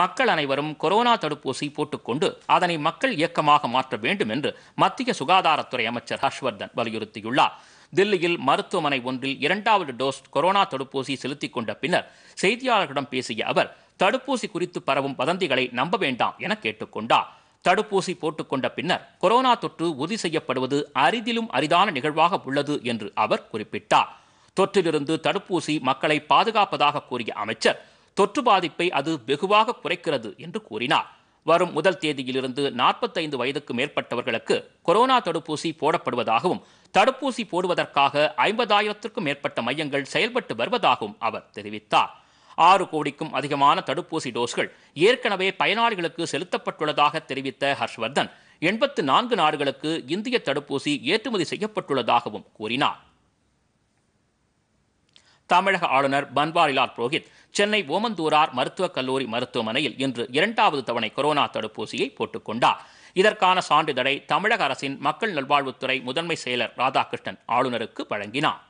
மக்கள் அனைவரும் கொரோனா தடுப்பூசி போட்டுக்கொண்டு அதனை மக்கள் இயக்கமாக மாற்ற வேண்டும் என்று மத்திய சுகாதாரத்துறை அமைச்சர் ஹர்ஷ்வர்தன் வலியுறுத்தியுள்ளார் தில்லியில் மருத்துவமனை ஒன்றில் இரண்டாவது டோஸ் கொரோனா தடுப்பூசி செலுத்திக் கொண்ட பின்னர் செய்தியாளர்களிடம் பேசிய அவர் தடுப்பூசி குறித்து பரவும் வதந்திகளை நம்ப வேண்டாம் என கேட்டுக்கொண்டார் தடுப்பூசி போட்டுக்கொண்ட பின்னர் கொரோனா தொற்று உறுதி செய்யப்படுவது அரிதிலும் அரிதான நிகழ்வாக உள்ளது என்று அவர் குறிப்பிட்டார் தொற்றிலிருந்து தடுப்பூசி மக்களை பாதுகாப்பதாக கூறிய அமைச்சர் தொற்று பாதிப்பை அது வெகுவாக குறைக்கிறது என்று கூறினார் வரும் முதல் தேதியிலிருந்து நாற்பத்தைந்து வயதுக்கு மேற்பட்டவர்களுக்கு கொரோனா தடுப்பூசி போடப்படுவதாகவும் தடுப்பூசி போடுவதற்காக ஐம்பதாயிரத்திற்கும் மேற்பட்ட மையங்கள் செயல்பட்டு வருவதாகவும் அவர் தெரிவித்தார் ஆறு கோடிக்கும் அதிகமான தடுப்பூசி டோஸ்கள் ஏற்கனவே பயனாளிகளுக்கு செலுத்தப்பட்டுள்ளதாக தெரிவித்த ஹர்ஷ்வர்தன் எண்பத்து நான்கு நாடுகளுக்கு இந்திய தடுப்பூசி ஏற்றுமதி செய்யப்பட்டுள்ளதாகவும் கூறினார் தமிழக ஆளுநர் பன்வாரிலால் புரோஹித் சென்னை ஓமந்தூரார் மருத்துவக் கல்லூரி மருத்துவமனையில் இன்று இரண்டாவது தவணை கொரோனா தடுப்பூசியை போட்டுக்கொண்டார் இதற்கான சான்றிதழை தமிழக அரசின் மக்கள் நல்வாழ்வுத்துறை முதன்மை செயலர் ராதாகிருஷ்ணன் ஆளுநருக்கு வழங்கினார்